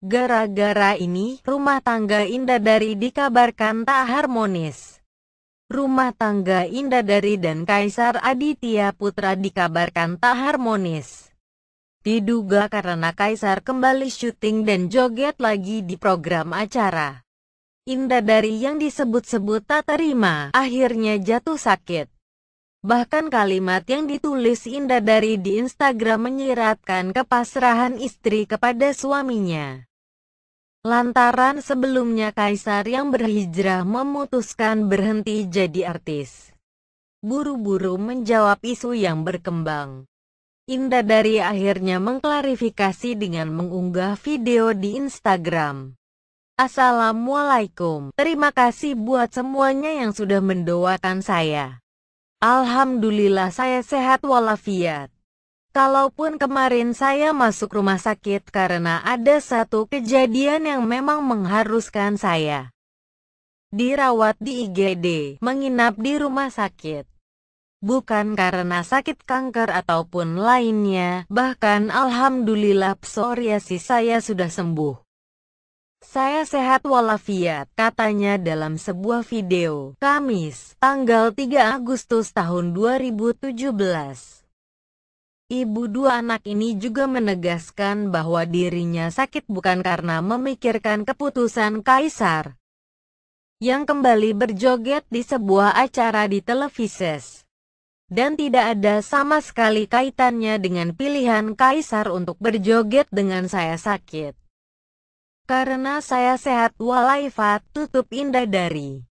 Gara-gara ini, rumah tangga indah Dari dikabarkan tak harmonis. Rumah tangga indah Dari dan Kaisar Aditya Putra dikabarkan tak harmonis. Diduga karena Kaisar kembali syuting dan joget lagi di program acara. Indah Dari yang disebut-sebut tak terima, akhirnya jatuh sakit. Bahkan kalimat yang ditulis Indah Dari di Instagram menyiratkan kepasrahan istri kepada suaminya. Lantaran sebelumnya Kaisar yang berhijrah memutuskan berhenti jadi artis. Buru-buru menjawab isu yang berkembang. Indah dari akhirnya mengklarifikasi dengan mengunggah video di Instagram. Assalamualaikum. Terima kasih buat semuanya yang sudah mendoakan saya. Alhamdulillah saya sehat walafiat. Kalaupun kemarin saya masuk rumah sakit karena ada satu kejadian yang memang mengharuskan saya dirawat di IGD, menginap di rumah sakit. Bukan karena sakit kanker ataupun lainnya, bahkan alhamdulillah psoriasis saya sudah sembuh. Saya sehat walafiat, katanya dalam sebuah video, Kamis, tanggal 3 Agustus tahun 2017. Ibu dua anak ini juga menegaskan bahwa dirinya sakit bukan karena memikirkan keputusan kaisar yang kembali berjoget di sebuah acara di televises dan tidak ada sama sekali kaitannya dengan pilihan kaisar untuk berjoget dengan saya sakit. Karena saya sehat walaifat tutup indah dari.